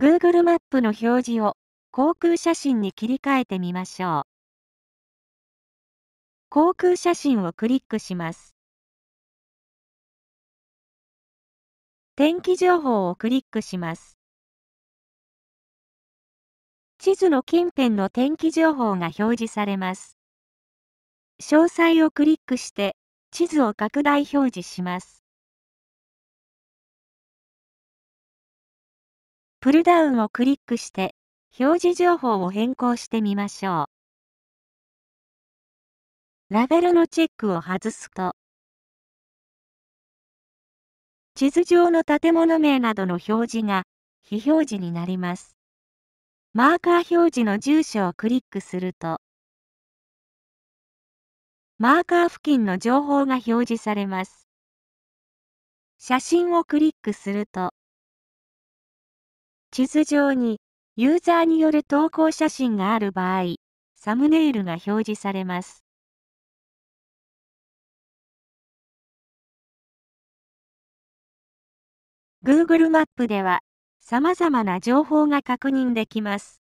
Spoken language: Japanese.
Google マップの表示を航空写真に切り替えてみましょう。航空写真をクリックします。天気情報をクリックします。地図の近辺の天気情報が表示されます。詳細をクリックして地図を拡大表示します。プルダウンをクリックして、表示情報を変更してみましょう。ラベルのチェックを外すと、地図上の建物名などの表示が非表示になります。マーカー表示の住所をクリックすると、マーカー付近の情報が表示されます。写真をクリックすると、地図上に、ユーザーによる投稿写真がある場合、サムネイルが表示されます。Google マップでは、様々な情報が確認できます。